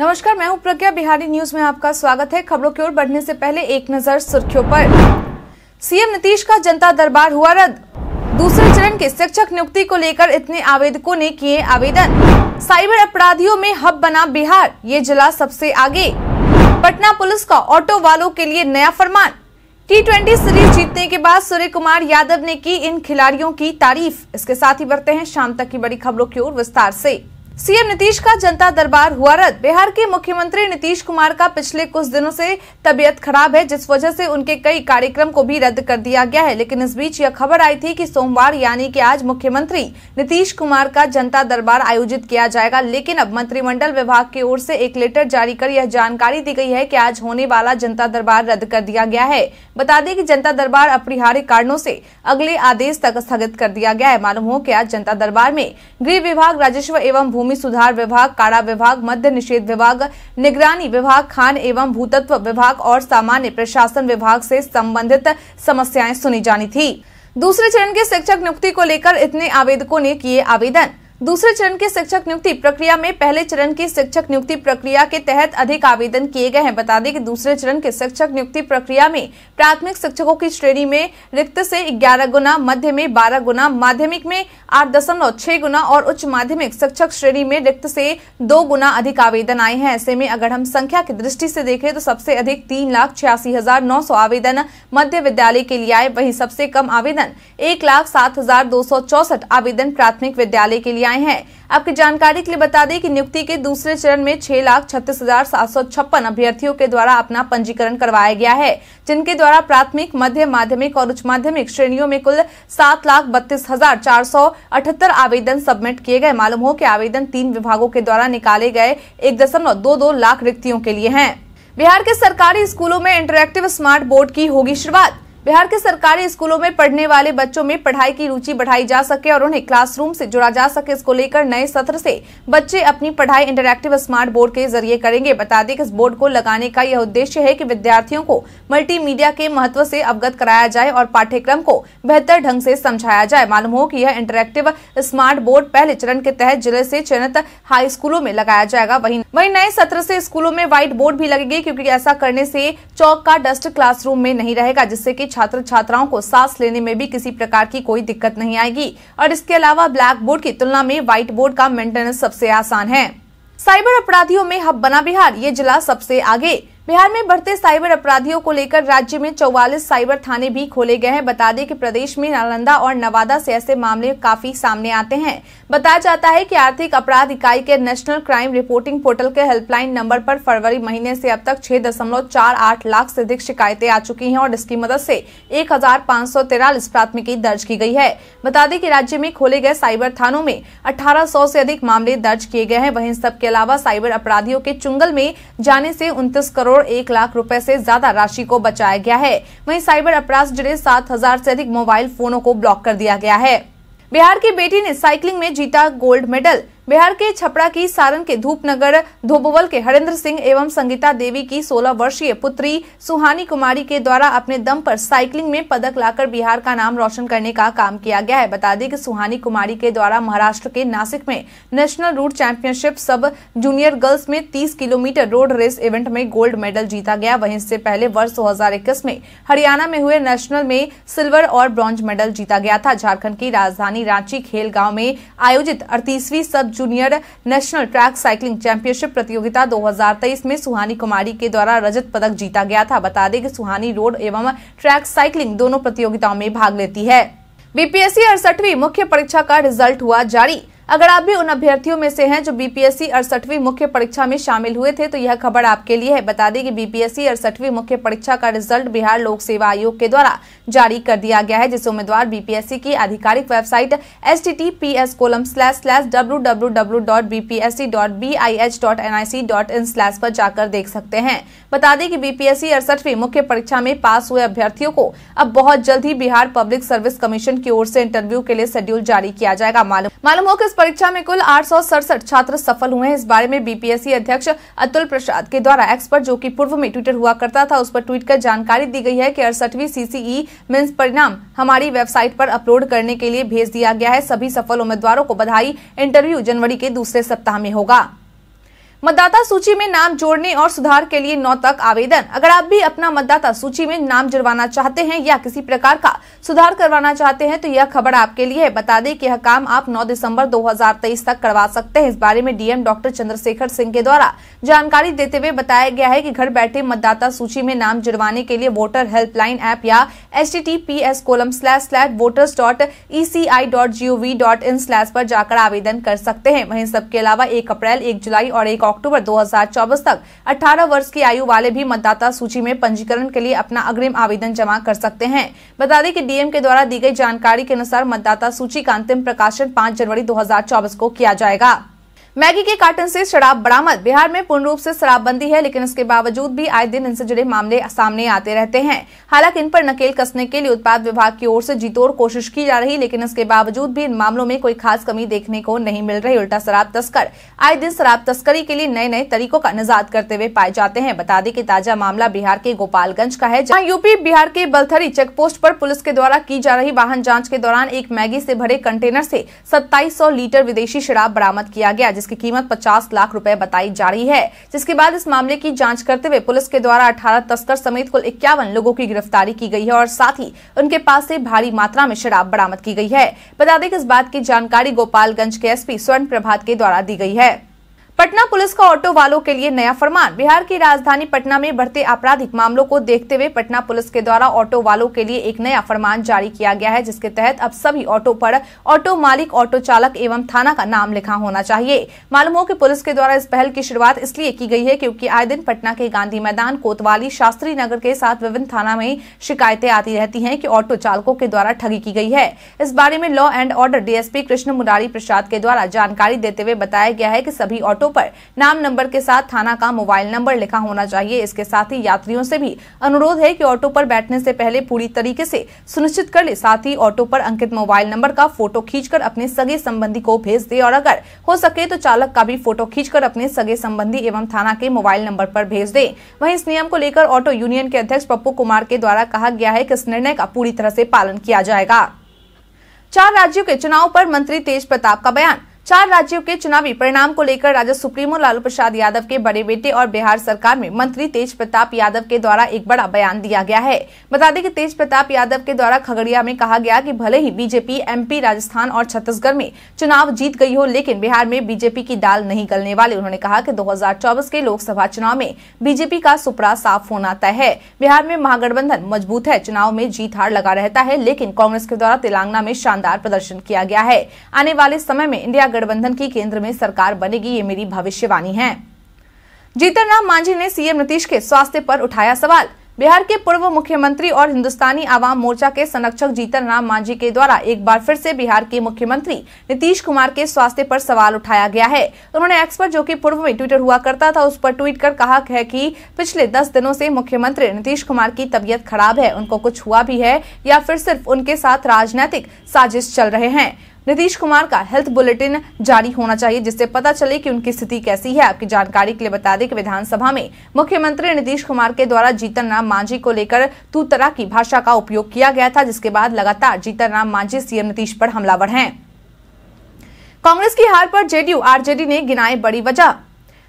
नमस्कार मैं हूं प्रज्ञा बिहारी न्यूज में आपका स्वागत है खबरों की ओर बढ़ने से पहले एक नजर सुर्खियों पर सीएम नीतीश का जनता दरबार हुआ रद्द दूसरे चरण के शिक्षक नियुक्ति को लेकर इतने आवेदकों ने किए आवेदन साइबर अपराधियों में हब बना बिहार ये जिला सबसे आगे पटना पुलिस का ऑटो वालों के लिए नया फरमान टी ट्वेंटी सीरीज जीतने के बाद सूर्य कुमार यादव ने की इन खिलाड़ियों की तारीफ इसके साथ ही बढ़ते हैं शाम तक की बड़ी खबरों की ओर विस्तार ऐसी सीएम नीतीश का जनता दरबार हुआ रद्द बिहार के मुख्यमंत्री नीतीश कुमार का पिछले कुछ दिनों से तबीयत खराब है जिस वजह से उनके कई कार्यक्रम को भी रद्द कर दिया गया है लेकिन इस बीच यह खबर आई थी कि सोमवार यानी कि आज मुख्यमंत्री नीतीश कुमार का जनता दरबार आयोजित किया जाएगा लेकिन अब मंत्रिमंडल विभाग की ओर से एक लेटर जारी कर यह जानकारी दी गई है की आज होने वाला जनता दरबार रद्द कर दिया गया है बता दें कि जनता दरबार अपरिहार्य कारणों से अगले आदेश तक स्थगित कर दिया गया है मालूम हो कि आज जनता दरबार में गृह विभाग राजस्व एवं भूमि भूमि सुधार विभाग काड़ा विभाग मध्य निषेध विभाग निगरानी विभाग खान एवं भूतत्व विभाग और सामान्य प्रशासन विभाग से संबंधित समस्याएं सुनी जानी थी दूसरे चरण के शिक्षक नियुक्ति को लेकर इतने आवेदकों ने किए आवेदन दूसरे चरण के शिक्षक नियुक्ति प्रक्रिया में पहले चरण की शिक्षक नियुक्ति प्रक्रिया के तहत अधिक आवेदन किए गए हैं बता दें कि दूसरे चरण के शिक्षक नियुक्ति प्रक्रिया में प्राथमिक शिक्षकों की श्रेणी में रिक्त से 11 गुना मध्य में 12 गुना माध्यमिक में आठ दशमलव छह गुना और उच्च माध्यमिक शिक्षक श्रेणी में रिक्त से दो गुना अधिक आवेदन आए हैं ऐसे में अगर हम संख्या की दृष्टि से देखें तो सबसे अधिक तीन लाख छियासी हजार नौ सौ आवेदन मध्य विद्यालय के लिए आए वही सबसे कम आवेदन एक लाख सात हजार दो सौ चौसठ आवेदन प्राथमिक विद्यालय के लिए प्रक्रियाएं हैं आपकी जानकारी के लिए बता दें कि नियुक्ति के दूसरे चरण में छह लाख छत्तीस हजार सात सौ छप्पन अभ्यर्थियों के द्वारा अपना पंजीकरण करवाया गया है जिनके द्वारा प्राथमिक मध्य माध्यमिक और उच्च माध्यमिक श्रेणियों में कुल सात लाख बत्तीस हजार चार सौ अठहत्तर आवेदन सबमिट किए गए मालूम हो कि आवेदन तीन विभागों के द्वारा निकाले गए एक दशमलव दो दो लाख रिक्तियों के लिए है बिहार के सरकारी स्कूलों में इंटरक्टिव स्मार्ट बोर्ड की होगी शुरुआत बिहार के सरकारी स्कूलों में पढ़ने वाले बच्चों में पढ़ाई की रुचि बढ़ाई जा सके और उन्हें क्लासरूम से जुड़ा जा सके इसको लेकर नए सत्र से बच्चे अपनी पढ़ाई इंटरैक्टिव स्मार्ट बोर्ड के जरिए करेंगे बता दें कि इस बोर्ड को लगाने का यह उद्देश्य है कि विद्यार्थियों को मल्टीमीडिया के महत्व से अवगत कराया जाए और पाठ्यक्रम को बेहतर ढंग से समझाया जाए मालूम हो कि यह इंटरक्टिव स्मार्ट बोर्ड पहले चरण के तहत जिले से चयनित हाई स्कूलों में लगाया जाएगा वहीं वहीं नए सत्र से स्कूलों में व्हाइट बोर्ड भी लगेगी क्योंकि ऐसा करने से चौक का डस्ट क्लास में नहीं रहेगा जिससे की छात्र छात्राओं को सांस लेने में भी किसी प्रकार की कोई दिक्कत नहीं आएगी और इसके अलावा ब्लैक बोर्ड की तुलना में व्हाइट बोर्ड का मेंटेनेंस सबसे आसान है साइबर अपराधियों में हब बना बिहार ये जिला सबसे आगे बिहार में बढ़ते साइबर अपराधियों को लेकर राज्य में 44 साइबर थाने भी खोले गए हैं बता दें कि प्रदेश में नालंदा और नवादा से ऐसे मामले काफी सामने आते हैं बताया जाता है कि आर्थिक अपराध इकाई के नेशनल क्राइम रिपोर्टिंग पोर्टल के हेल्पलाइन नंबर पर फरवरी महीने से अब तक 6.48 लाख से अधिक शिकायतें आ चुकी है और इसकी मदद से एक प्राथमिकी दर्ज की गयी है बता दें की राज्य में खोले गए साइबर थानों में अठारह सौ अधिक मामले दर्ज किए गए हैं वहीं सबके अलावा साइबर अपराधियों के चुंगल में जाने ऐसी उनतीस करोड़ करोड़ एक लाख रुपए से ज्यादा राशि को बचाया गया है वहीं साइबर अपराध जुड़े सात हजार ऐसी अधिक मोबाइल फोनों को ब्लॉक कर दिया गया है बिहार की बेटी ने साइकिलिंग में जीता गोल्ड मेडल बिहार के छपड़ा की सारण के धूपनगर धोबोवल के हरेंद्र सिंह एवं संगीता देवी की 16 वर्षीय पुत्री सुहानी कुमारी के द्वारा अपने दम पर साइकिलिंग में पदक लाकर बिहार का नाम रोशन करने का काम किया गया है बता दें कि सुहानी कुमारी के द्वारा महाराष्ट्र के नासिक में national route championship sub junior girls में तीस किलोमीटर रोड रेस इवेंट में गोल्ड मेडल जीता गया वहीं इससे पहले वर्ष दो में हरियाणा में हुए नेशनल में सिल्वर और ब्रॉन्ज मेडल जीता गया था झारखंड की राजधानी रांची खेल में आयोजित अड़तीसवीं sub junior national track cycling championship प्रतियोगिता 2023 में सुहानी कुमारी के द्वारा रजत पदक जीता गया था बता दें कि सुहानी रोड एवं ट्रैक साइकिलिंग दोनों प्रतियोगिताओं में भाग लेती है बीपीएससी अड़सठवीं मुख्य परीक्षा का रिजल्ट हुआ जारी अगर आप भी उन अभ्यर्थियों में से हैं जो बीपीएससी अड़सठवीं मुख्य परीक्षा में शामिल हुए थे तो यह खबर आपके लिए है बता दें कि बीपीएससी अड़सठवीं मुख्य परीक्षा का रिजल्ट बिहार लोक सेवा आयोग के द्वारा जारी कर दिया गया है जिस उम्मीदवार बीपीएससी की आधिकारिक website H T T P S colon slash slash W W W dot B P S C dot B I H dot N I C dot in slash पर जाकर देख सकते हैं बता दें कि बीपीएससी अड़सठवीं मुख्य परीक्षा में पास हुए अभ्यर्थियों को अब बहुत जल्द ही बिहार पब्लिक सर्विस कमीशन की ओर से इंटरव्यू के लिए शेड्यूल जारी किया जाएगा मालूम मालूम हो कि परीक्षा में कुल आठ छात्र सफल हुए हैं इस बारे में बीपीएससी अध्यक्ष अतुल प्रसाद के द्वारा एक्सपर्ट जो कि पूर्व में ट्विटर हुआ करता था उस पर ट्वीट कर जानकारी दी गई है कि अड़सठवीं सीसीई e मेंस परिणाम हमारी वेबसाइट पर अपलोड करने के लिए भेज दिया गया है सभी सफल उम्मीदवारों को बधाई इंटरव्यू जनवरी के दूसरे सप्ताह में होगा मतदाता सूची में नाम जोड़ने और सुधार के लिए नौ तक आवेदन अगर आप भी अपना मतदाता सूची में नाम जुड़वाना चाहते हैं या किसी प्रकार का सुधार करवाना चाहते हैं तो यह खबर आपके लिए है बता दें कि यह काम आप 9 दिसंबर 2023 तक करवा सकते हैं इस बारे में डीएम डॉक्टर चंद्रशेखर सिंह के द्वारा जानकारी देते हुए बताया गया है की घर बैठे मतदाता सूची में नाम जुड़वाने के लिए वोटर हेल्पलाइन ऐप या H T T P S colon slash voters dot dot dot in slash जाकर आवेदन कर सकते हैं वही सबके अलावा एक अप्रैल एक जुलाई और एक अक्टूबर 2024 तक 18 वर्ष की आयु वाले भी मतदाता सूची में पंजीकरण के लिए अपना अग्रिम आवेदन जमा कर सकते हैं बता दें कि डीएम के द्वारा दी गई जानकारी के अनुसार मतदाता सूची का अंतिम प्रकाशन पाँच जनवरी दो को किया जाएगा मैगी के कार्टन से शराब बरामद बिहार में पूर्ण रूप से शराबबंदी है लेकिन इसके बावजूद भी आए दिन इनसे जुड़े मामले सामने आते रहते हैं हालांकि इन पर नकेल कसने के लिए उत्पाद विभाग की ओर से जीतोड़ कोशिश की जा रही लेकिन इसके बावजूद भी इन मामलों में कोई खास कमी देखने को नहीं मिल रही उल्टा शराब तस्कर आए दिन शराब तस्करी के लिए नए नए तरीकों का निजात करते हुए पाए जाते हैं बता दें कि ताजा मामला बिहार के गोपालगंज का है जहाँ यूपी बिहार के बलथरी चेक पोस्ट पुलिस के द्वारा की जा रही वाहन जाँच के दौरान एक मैगी ऐसी भरे कंटेनर ऐसी सत्ताईस लीटर विदेशी शराब बरामद किया गया जिसकी कीमत पचास लाख रूपए बताई जा रही है जिसके बाद इस मामले की जाँच करते हुए पुलिस के द्वारा अठारह तस्कर समेत कुल इक्यावन लोगों की गिरफ्तारी की गई है और साथ ही उनके पास से भारी मात्रा में शराब बरामद की गई है बता दें कि इस बात की जानकारी गोपालगंज के एसपी स्वर्ण प्रभात के द्वारा दी गई है पटना पुलिस का ऑटो वालों के लिए नया फरमान बिहार की राजधानी पटना में बढ़ते आपराधिक मामलों को देखते हुए पटना पुलिस के द्वारा ऑटो वालों के लिए एक नया फरमान जारी किया गया है जिसके तहत अब सभी ऑटो पर ऑटो मालिक ऑटो चालक एवं थाना का नाम लिखा होना चाहिए मालूम हो कि पुलिस के द्वारा इस पहल की शुरुआत इसलिए की गई है क्योंकि आए दिन पटना के गांधी मैदान कोतवाली शास्त्री नगर के साथ विभिन्न थाना में शिकायतें आती रहती है की ऑटो चालकों के द्वारा ठगी की गई है इस बारे में law and order DSP Krishna Murari Prasad के द्वारा जानकारी देते हुए बताया गया है की सभी ऑटो टिकटों पर नाम नंबर के साथ थाना का मोबाइल नंबर लिखा होना चाहिए इसके साथ ही यात्रियों से भी अनुरोध है कि ऑटो पर बैठने से पहले पूरी तरीके से सुनिश्चित कर ले साथ ही ऑटो पर अंकित मोबाइल नंबर का फोटो खींचकर अपने सगे संबंधी को भेज दे और अगर हो सके तो चालक का भी फोटो खींचकर अपने सगे संबंधी एवं थाना के मोबाइल नंबर पर भेज दे वही इस नियम को लेकर ऑटो यूनियन के अध्यक्ष पप्पू कुमार के द्वारा कहा गया है कि इस निर्णय का पूरी तरह से पालन किया जाएगा चार राज्यों के चुनाव पर मंत्री तेज प्रताप का बयान चार राज्यों के चुनावी परिणाम को लेकर राजद सुप्रीमो लालू प्रसाद यादव के बड़े बेटे और बिहार सरकार में मंत्री तेज प्रताप यादव के द्वारा एक बड़ा बयान दिया गया है बता दें कि तेज प्रताप यादव के द्वारा खगड़िया में कहा गया कि भले ही बीजेपी एमपी राजस्थान और छत्तीसगढ़ में चुनाव जीत गई हो लेकिन बिहार में बीजेपी की दाल नहीं गलने वाली उन्होंने कहा कि दो के लोकसभा चुनाव में बीजेपी का सुपड़ा साफ होना तय है बिहार में महागठबंधन मजबूत है चुनाव में जीत हार लगा रहता है लेकिन कांग्रेस के द्वारा तेलंगाना में शानदार प्रदर्शन किया गया है आने वाले समय में इंडिया महागठबंधन की केंद्र में सरकार बनेगी ये मेरी भविष्यवाणी है जीतन राम मांझी ने सीएम नीतीश के स्वास्थ्य पर उठाया सवाल बिहार के पूर्व मुख्यमंत्री और हिंदुस्तानी आवाम मोर्चा के संरक्षक जीतन राम मांझी के द्वारा एक बार फिर से बिहार के मुख्यमंत्री नीतीश कुमार के स्वास्थ्य पर सवाल उठाया गया है उन्होंने एक्सपर्ट जो कि पूर्व में ट्विटर हुआ करता था उस पर ट्वीट कर कहा है कि पिछले दस दिनों से मुख्यमंत्री नीतीश कुमार की तबीयत खराब है उनको कुछ हुआ भी है या फिर सिर्फ उनके साथ राजनैतिक साजिश चल रहे हैं नीतीश कुमार का हेल्थ बुलेटिन जारी होना चाहिए जिससे पता चले कि उनकी स्थिति कैसी है आपकी जानकारी के लिए बता दें कि विधानसभा में मुख्यमंत्री नीतीश कुमार के द्वारा जीतन राम मांझी को लेकर तू तरह की भाषा का उपयोग किया गया था जिसके बाद लगातार जीतन राम मांझी सीएम नीतीश पर हमलावर हैं कांग्रेस की हार पर जेडीयू आरजेडी ने गिनाए बड़ी वजह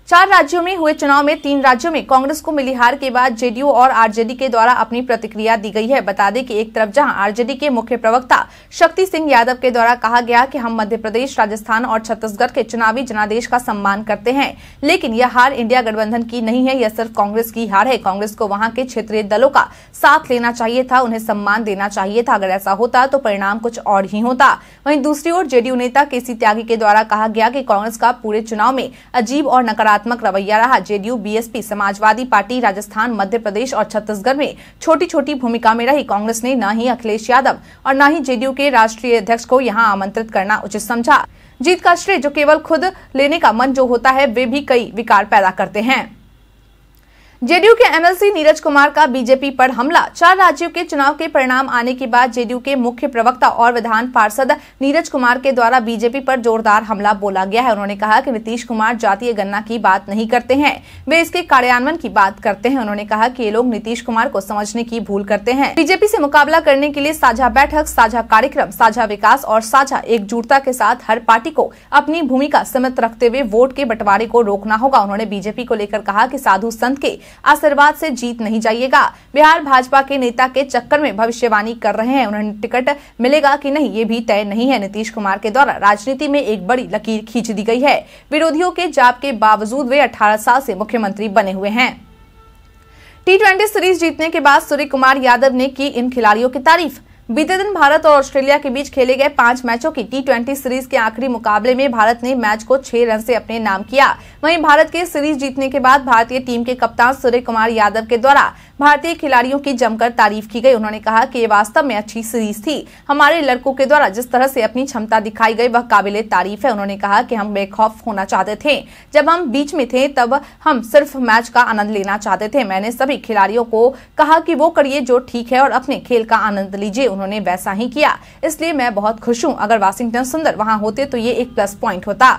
चार राज्यों में हुए चुनाव में तीन राज्यों में कांग्रेस को मिली हार के बाद जेडीयू और आरजेडी के द्वारा अपनी प्रतिक्रिया दी गई है बता दें कि एक तरफ जहां आरजेडी के मुख्य प्रवक्ता शक्ति सिंह यादव के द्वारा कहा गया कि हम मध्य प्रदेश राजस्थान और छत्तीसगढ़ के चुनावी जनादेश का सम्मान करते हैं लेकिन यह हार इंडिया गठबंधन की नहीं है यह सिर्फ कांग्रेस की हार है कांग्रेस को वहां के क्षेत्रीय दलों का साथ लेना चाहिए था उन्हें सम्मान देना चाहिए था अगर ऐसा होता तो परिणाम कुछ और ही होता वहीं दूसरी ओर जेडीयू नेता केसी त्यागी के द्वारा कहा गया कि कांग्रेस का पूरे चुनाव में अजीब और नकारात्मक नकारात्मक रवैया रहा JDU BSP Samajwadi party Rajasthan Madhya Pradesh और छत्तीसगढ़ में छोटी छोटी भूमिका में रही कांग्रेस ने न ही अखिलेश यादव और न ही जेडीयू के राष्ट्रीय अध्यक्ष को यहाँ आमंत्रित करना उचित समझा जीत का श्रेय जो केवल खुद लेने का मन जो होता है वे भी कई विकार पैदा करते हैं जेडीयू के एमएलसी नीरज कुमार का बीजेपी पर हमला चार राज्यों के चुनाव के परिणाम आने के बाद जेडीयू के मुख्य प्रवक्ता और विधान पार्षद नीरज कुमार के द्वारा बीजेपी पर जोरदार हमला बोला गया है उन्होंने कहा कि नीतीश कुमार जातीय गणना की बात नहीं करते हैं वे इसके कार्यान्वयन की बात करते हैं उन्होंने कहा की ये लोग नीतीश कुमार को समझने की भूल करते हैं बीजेपी ऐसी मुकाबला करने के लिए साझा बैठक साझा कार्यक्रम साझा विकास और साझा एकजुटता के साथ हर पार्टी को अपनी भूमिका सीमित रखते हुए वोट के बंटवारे को रोकना होगा उन्होंने बीजेपी को लेकर कहा की साधु संत के आशीर्वाद से जीत नहीं जाइएगा बिहार भाजपा के नेता के चक्कर में भविष्यवाणी कर रहे हैं उन्हें टिकट मिलेगा कि नहीं ये भी तय नहीं है नीतीश कुमार के द्वारा राजनीति में एक बड़ी लकीर खींच दी गई है विरोधियों के जाप के बावजूद वे अठारह साल से मुख्यमंत्री बने हुए हैं टी सीरीज जीतने के बाद सूर्य कुमार यादव ने की इन खिलाड़ियों की तारीफ बीते दिन भारत और ऑस्ट्रेलिया के बीच खेले गए पांच मैचों की टी सीरीज के आखिरी मुकाबले में भारत ने मैच को छह रन से अपने नाम किया वहीं भारत के सीरीज जीतने के बाद भारतीय टीम के कप्तान सूर्य कुमार यादव के द्वारा भारतीय खिलाड़ियों की जमकर तारीफ की गई उन्होंने कहा कि ये वास्तव में अच्छी सीरीज थी हमारे लड़कों के द्वारा जिस तरह से अपनी क्षमता दिखाई गई वह काबिले तारीफ है उन्होंने कहा कि हम बेखौफ होना चाहते थे जब हम बीच में थे तब हम सिर्फ मैच का आनंद लेना चाहते थे मैंने सभी खिलाड़ियों को कहा कि वो करिए जो ठीक है और अपने खेल का आनंद लीजिए उन्होंने वैसा ही किया इसलिए मैं बहुत खुश हूँ अगर वाशिंगटन सुंदर वहाँ होते तो ये एक प्लस पॉइंट होता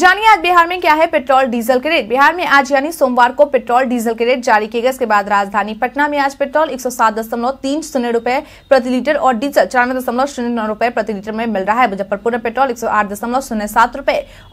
जानिए आज बिहार में क्या है पेट्रोल डीजल के रेट बिहार में आज यानी सोमवार को पेट्रोल डीजल के रेट जारी किए गए इसके बाद राजधानी पटना में आज पेट्रोल एक सौ सात दशमलव तीन शून्य प्रति लीटर और डीजल चौरानवे दशमलव शून्य नौ रूपये प्रति लीटर में मिल रहा है मुजफ्फरपुर में पेट्रोल एक सौ आठ दशमलव शून्य सात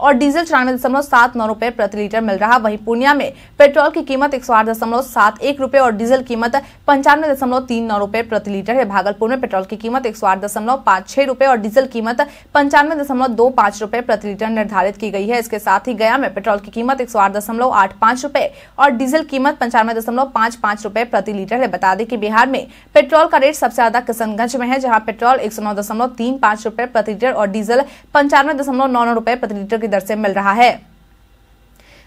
और डीजल चौरानवे दशमलव सात नौ रूपये प्रति लीटर मिल रहा है वहीं पूर्णिया में पेट्रोल की कीमत एक सौ आठ दशमलव सात एक रूपये और डीजल कीमत पंचानवे दशमलव तीन नौ रूपये प्रति लीटर है भागलपुर में पेट्रोल की कीमत एक सौ आठ दशमलव छह रूपये और डीजल कीमत पंचानवे दशमलव दो रूपये प्रति लीटर निर्धारित की गई है इसके साथ ही गया में पेट्रोल की कीमत एक सौ आठ दशमलव आठ रूपए और डीजल कीमत पंचानवे दशमलव पांच पांच रूपए प्रति लीटर है बता दें कि बिहार में पेट्रोल का रेट सबसे ज्यादा किशनगंज में है जहां पेट्रोल एक सौ नौ दशमलव तीन पांच रूपए प्रति लीटर और डीजल पंचानवे दशमलव नौ नौ रूपए प्रति लीटर की दर से मिल रहा है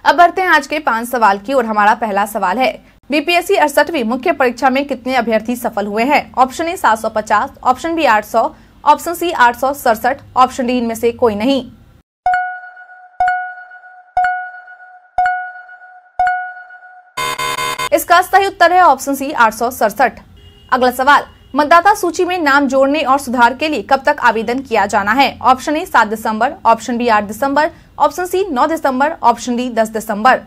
अब बढ़ते हैं आज के पांच सवाल की और हमारा पहला सवाल है बीपीएससी अड़सठवीं मुख्य परीक्षा में कितने अभ्यर्थी सफल हुए हैं option A 750, option B 800, option C आठ ऑप्शन डी इनमें से कोई नहीं इसका सही उत्तर है ऑप्शन सी आठ अगला सवाल मतदाता सूची में नाम जोड़ने और सुधार के लिए कब तक आवेदन किया जाना है ऑप्शन ए सात दिसंबर ऑप्शन बी आठ दिसंबर ऑप्शन सी नौ दिसंबर ऑप्शन डी दस दिसंबर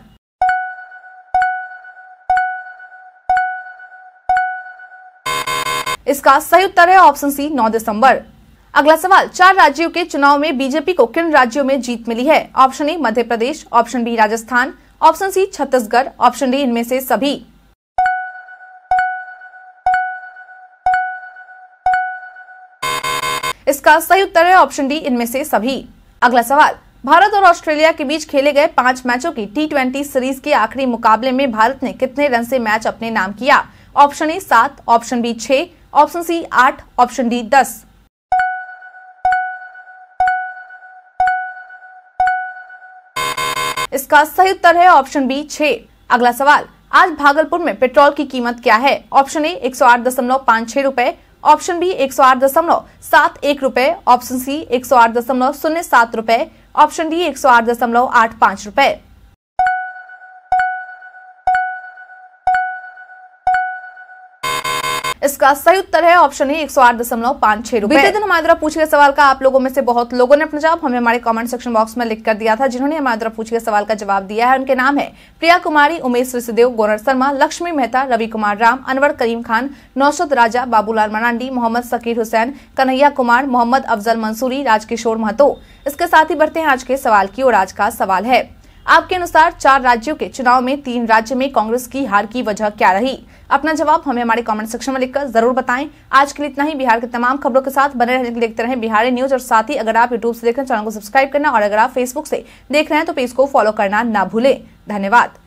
इसका सही उत्तर है ऑप्शन सी 9 दिसंबर अगला सवाल चार राज्यों के चुनाव में बीजेपी को किन राज्यों में जीत मिली है option A Madhya Pradesh option B Rajasthan option C Chhattisgarh option D इनमें से सभी इसका सही उत्तर है ऑप्शन डी इनमें से सभी अगला सवाल भारत और ऑस्ट्रेलिया के बीच खेले गए पांच मैचों की टी सीरीज के आखिरी मुकाबले में भारत ने कितने रन से मैच अपने नाम किया ऑप्शन ए सात ऑप्शन बी छह ऑप्शन सी आठ ऑप्शन डी दस इसका सही उत्तर है ऑप्शन बी छह अगला सवाल आज भागलपुर में पेट्रोल की कीमत क्या है ऑप्शन ए एक सौ आठ दशमलव पाँच छह रूपए ऑप्शन बी एक सौ आठ दशमलव सात एक रूपए ऑप्शन सी एक सौ आठ दशमलव शून्य सात रूपए ऑप्शन डी एक सौ आठ दशमलव आठ पाँच रूपए इसका सही उत्तर है ऑप्शन ही एक सौ आठ दशमलव पांच छह रूपए बीते दिन हमारे द्वारा पूछे गए सवाल का आप लोगों में से बहुत लोगों ने अपना जवाब हमें हमारे कमेंट सेक्शन बॉक्स में लिख कर दिया था जिन्होंने हमारे द्वारा पूछे गए सवाल का जवाब दिया है उनके नाम है प्रिया कुमारी उमेश ऋषिदेव गोनर शर्मा लक्ष्मी मेहता रवि कुमार राम अनवर करीम खान नौशद राजा बाबूलाल मरांडी मोहम्मद सकीर हुसैन कन्हैया कुमार मोहम्मद अफजल मंसूरी राजकिशोर महतो इसके साथ ही बढ़ते हैं आज के सवाल की और आज का सवाल है आपके अनुसार चार राज्यों के चुनाव में तीन राज्य में कांग्रेस की हार की वजह क्या रही अपना जवाब हमें हमारे कमेंट सेक्शन में लिखकर जरूर बताएं आज के लिए इतना ही बिहार के तमाम खबरों के साथ बने रहने के लिए देखते रहे बिहारी न्यूज और साथ ही अगर आप यूट्यूब से देख रहे हैं चैनल को सब्सक्राइब करना और अगर आप फेसबुक से देख रहे हैं तो पेज को फॉलो करना ना भूलें धन्यवाद